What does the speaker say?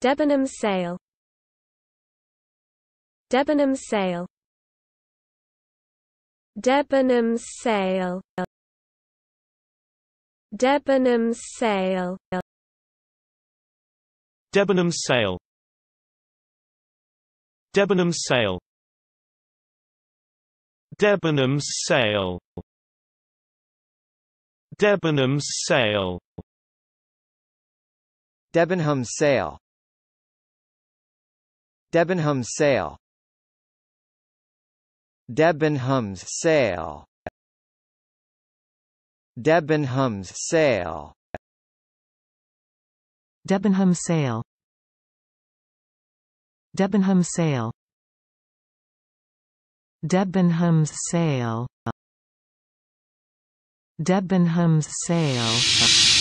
Debenham sale Debenham sale Debenham sale Debenham sale Debenham sale Debenham sale Debenham sale Debenham sale Debenham's sale Debenhams sale Debenhams sale Debenhams sale Debenham sale Debenham sale Debenham's sale Debenham's sale